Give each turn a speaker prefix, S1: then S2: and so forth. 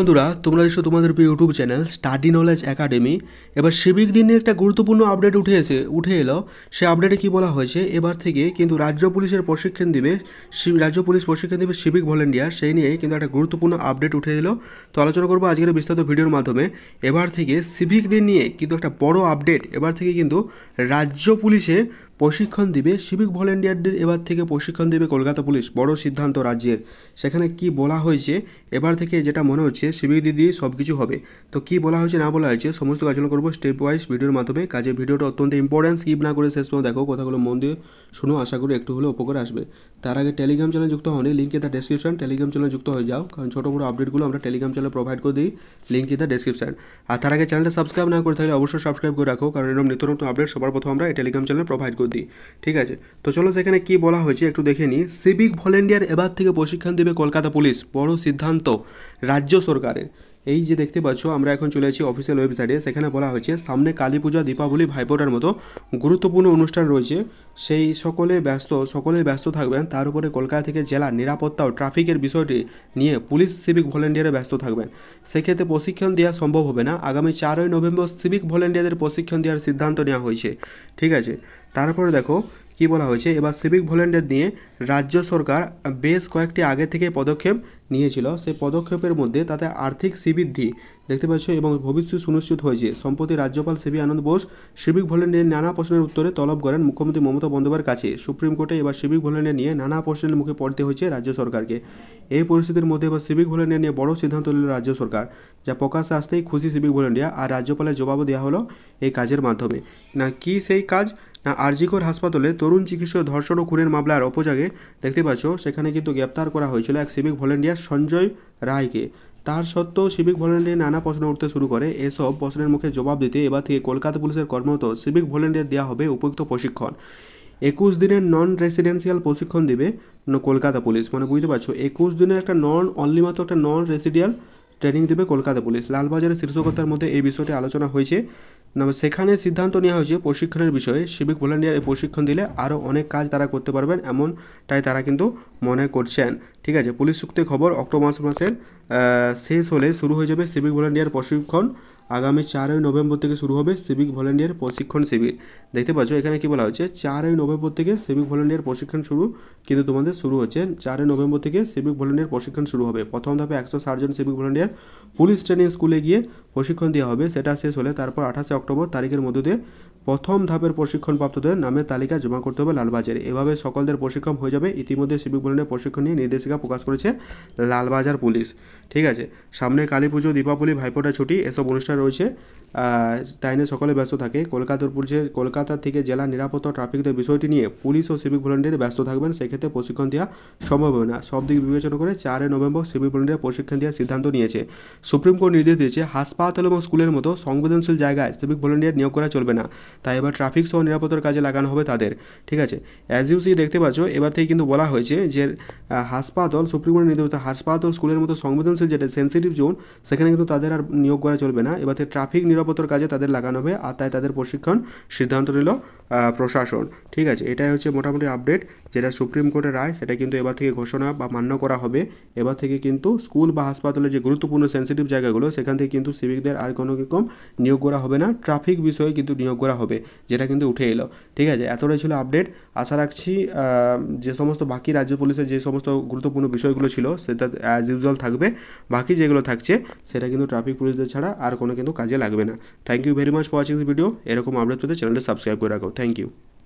S1: বন্ধুরা তোমরা এসো তোমাদের YouTube channel study knowledge academy এবার সিভিক দিন নিয়ে একটা গুরুত্বপূর্ণ আপডেট উঠে এসে উঠে এলো সে আপডেটে কি বলা হয়েছে এবার থেকে কিন্তু রাজ্য পুলিশের প্রশিক্ষণ দিবে রাজ্য পুলিশ প্রশিক্ষণ দিবে সিভিক ভলেন্টিয়ার সেই নিয়ে কিন্তু একটা গুরুত্বপূর্ণ আপডেট উঠে এলো তো আলোচনা করবো আজকের বিস্তারিত ভিডিওর মাধ্যমে এবার থেকে সিভিক দিন নিয়ে কিন্তু একটা বড় আপডেট এবার থেকে কিন্তু রাজ্য পুলিশে প্রশিক্ষণ দিবে সিভিক ভলেন্টিয়ারদের এবার থেকে প্রশিক্ষণ দেবে কলকাতা পুলিশ বড় সিদ্ধান্ত রাজ্যের সেখানে কি বলা হয়েছে এবার থেকে যেটা মনে হচ্ছে সিভিক দিয়ে সব কিছু হবে তো কি বলা হয়েছে না বলা হয়েছে সমস্ত আলোচনা করবো স্টেপ ওয়াইজ ভিডিওর মাধ্যমে কাজে ভিডিওটা অত্যন্ত ইম্পর্ট্যান্স স্কিপ না করে শেষ পর্যন্ত দেখো কথাগুলো মন দিয়ে শুনো আশা করি একটু হলেও উপকার আসবে তার আগে টেলিগ্রাম চ্যানেল যুক্ত হওনি link in the description Telegram channel যুক্ত হয়ে যাও কারণ ছোটো বড়ো আপডেটগুলো আমরা টেলিগ্রাম চ্যানেলে প্রোভাইড করে দিই লিঙ্ক ইন দ্য ডেসক্রিপশন আর তার আগে চ্যানেলটা সাবস্ক্রাইব না করে থাকলে অবশ্যই সাবস্ক্রাইব করে রাখো কারণ এরকম নিত্য নতুন আপডেট সবার প্রথম আমরা এই টেলিগ্রাম চ্যানেলে প্রোভাইড করে দিই ঠিক আছে তো চলো সেখানে কী বলা হয়েছে একটু দেখে নিই সিভিক ভলেন্টিয়ার এবার থেকে প্রশিক্ষণ দেবে কলকাতা পুলিশ বড় সিদ্ধান্ত রাজ্য সরকারের এই যে দেখতে পাচ্ছ আমরা এখন চলে আছি অফিসিয়াল ওয়েবসাইটে সেখানে বলা হয়েছে সামনে কালী পূজা দীপাবলি ভাইফোঁটার মতো গুরুত্বপূর্ণ অনুষ্ঠান রয়েছে সেই সকলে ব্যস্ত সকলে ব্যস্ত থাকবেন তার উপরে কলকাতা থেকে জেলা নিরাপত্তা ও ট্রাফিকের বিষয়টি নিয়ে পুলিশ সিভিক ভলেন্টিয়ারে ব্যস্ত থাকবেন সেক্ষেত্রে প্রশিক্ষণ দেওয়া সম্ভব হবে না আগামী চারই নভেম্বর সিভিক ভলেন্টিয়ারদের প্রশিক্ষণ দেওয়ার সিদ্ধান্ত নেওয়া হয়েছে ঠিক আছে তারপরে দেখো কি বলা হয়েছে এবার সিভিক ভলেন্টিয়ার নিয়ে রাজ্য সরকার বেশ কয়েকটি আগে থেকে পদক্ষেপ নিয়েছিল সেই পদক্ষেপের মধ্যে তাতে আর্থিক শ্রীবৃদ্ধি দেখতে পাচ্ছ এবং ভবিষ্যৎ সুনিশ্চিত হয়েছে সম্প্রতি রাজ্যপাল C V Ananda Bose civic volunteer নানা প্রশ্নের উত্তরে তলব করেন মুখ্যমন্ত্রী মমতা বন্দ্যোপার কাছে সুপ্রিম কোর্টে এবার সিভিক ভলেন্টিয়ার নিয়ে নানা প্রশ্নের মুখে পড়তে হয়েছে রাজ্য সরকারকে এই পরিস্থিতির মধ্যে এবার সিভিক ভলেন্টিয়ার নিয়ে বড় সিদ্ধান্ত নিল রাজ্য সরকার যা প্রকাশ আসতেই খুশি সিভিক ভলেন্টিয়ার আর রাজ্যপালের জবাবও দেওয়া হলো এই কাজের মাধ্যমে না কি সেই কাজ আরজিকর হাসপাতালে তরুণ চিকিৎসক ধর্ষণ ও খুনের মামলার অপজাগে দেখতে পাচ্ছ সেখানে কিন্তু গ্রেপ্তার করা হয়েছিল এক সিভিক ভলেন্টিয়ার সঞ্জয় রায়কে তার সত্ত্বেও সিভিক ভলেন্টিয়ার নানা প্রশ্ন উঠতে শুরু করে এসব প্রশ্নের মুখে জবাব দিতে এবার থেকে কলকাতা পুলিশের কর্মরত সিভিক ভলেন্টিয়ার দেওয়া হবে উপযুক্ত প্রশিক্ষণ একুশ দিনের নন রেসিডেন্সিয়াল প্রশিক্ষণ দিবে কলকাতা পুলিশ মানে বুঝতে পারছো একুশ দিনের একটা নন অনলি মাত্র একটা নন রেসিডিয়াল ট্রেনিং দেবে কলকাতা পুলিশ লালবাজারের শীর্ষকর্তার মধ্যে এই বিষয়টি আলোচনা হয়েছে না সেখানে সিদ্ধান্ত নেওয়া হয়েছে প্রশিক্ষণের বিষয়ে সিভিক ভলেন্টিয়ার এই প্রশিক্ষণ দিলে আরও অনেক কাজ তারা করতে পারবেন এমনটাই তারা কিন্তু মনে করছেন ঠিক আছে পুলিশ সূত্রে খবর অক্টোবর মাসের শেষ হলে শুরু হয়ে যাবে সিভিক ভলেন্টিয়ার প্রশিক্ষণ আগামী চারই নভেম্বর থেকে শুরু হবে সিভিক ভলেন্টিয়ার প্রশিক্ষণ শিবির দেখতে পাচ্ছ এখানে কী বলা হচ্ছে চারই নভেম্বর থেকে সিভিক ভলেন্টিয়ার প্রশিক্ষণ শুরু কিন্তু তোমাদের শুরু হচ্ছে চারই নভেম্বর থেকে সিভিক ভলেন্টিয়ার প্রশিক্ষণ শুরু হবে প্রথম ধাপে একশো ষাটজন সিভিক ভলেন্টিয়ার পুলিশ ট্রেনিং স্কুলে গিয়ে প্রশিক্ষণ দেওয়া হবে সেটা শেষ হলে তারপর আঠাশে অক্টোবর তারিখের মধ্যে দিয়ে প্রথম ধাপের প্রশিক্ষণপ্রাপ্তদের নামের তালিকা জমা করতে হবে লালবাজারে এভাবে সকলদের প্রশিক্ষণ হয়ে যাবে ইতিমধ্যে সিভিক ভলেন্টিয়ার প্রশিক্ষণ নিয়ে নির্দেশিকা প্রকাশ করেছে লালবাজার পুলিশ ঠিক আছে সামনে কালী পুজো দীপাবলি ভাইফোঁটা ছুটি এসব অনুষ্ঠান রয়েছে তাই সকলে ব্যস্ত থাকে কলকাতার পুলিশের কলকাতা থেকে জেলা নিরাপত্তা ট্রাফিকদের বিষয়টি নিয়ে পুলিশ ও সিভিক ভলেন্টিয়ার ব্যস্ত থাকবেন সেক্ষেত্রে প্রশিক্ষণ দেওয়া সম্ভব হবে না সব দিক বিবেচনা করে চারই নভেম্বর সিভিক ভলেন্টিয়ার প্রশিক্ষণ দেওয়ার সিদ্ধান্ত নিয়েছে সুপ্রিম কোর্ট নির্দেশ দিয়েছে হাসপাতাল এবং স্কুলের মতো সংবেদনশীল জায়গায় সিভিক ভলেন্টিয়ার নিয়োগ করা চলবে না তাই এবার ট্রাফিক সহ নিরাপত্তার কাজে লাগানো হবে তাদের ঠিক আছে অ্যাজ ইউ সি দেখতে পাচ্ছ এবার থেকে কিন্তু বলা হয়েছে যে হাসপাতাল সুপ্রিম কোর্টের নির্দেশিত হাসপাতাল স্কুলের মতো সংবেদনশীল যেটা সেন্সিটিভ জোন সেখানে কিন্তু তাদের আর নিয়োগ করা চলবে না এবার থেকে ট্রাফিক নিরাপত্তার কাজে তাদের লাগানো হবে আর তাই তাদের প্রশিক্ষণ সিদ্ধান্ত নিল প্রশাসন ঠিক আছে এটাই হচ্ছে মোটামুটি আপডেট যেটা সুপ্রিম কোর্টের রায় সেটা কিন্তু এবার থেকে ঘোষণা বা মান্য করা হবে এবার থেকে কিন্তু স্কুল বা হাসপাতালের যে গুরুত্বপূর্ণ সেন্সিটিভ জায়গাগুলো সেখান থেকে কিন্তু সিভিকদের আর কোনো রকম নিয়োগ করা হবে না ট্রাফিক বিষয়ে কিন্তু নিয়োগ করা হবে হবে যেটা কিন্তু উঠে এলো ঠিক আছে এতটাই ছিল আপডেট আশা রাখছি যে সমস্ত বাকি রাজ্য পুলিশের যে সমস্ত গুরুত্বপূর্ণ বিষয়গুলো ছিল সেটা অ্যাজ ইউজুয়াল থাকবে বাকি যেগুলো থাকছে সেটা কিন্তু ট্রাফিক পুলিশদের ছাড়া আর কোনো কিন্তু কাজে লাগবে না thank you very much for watching video এরকম আপডেট পেতে চ্যানেলটি সাবস্ক্রাইব করে রাখো থ্যাংক ইউ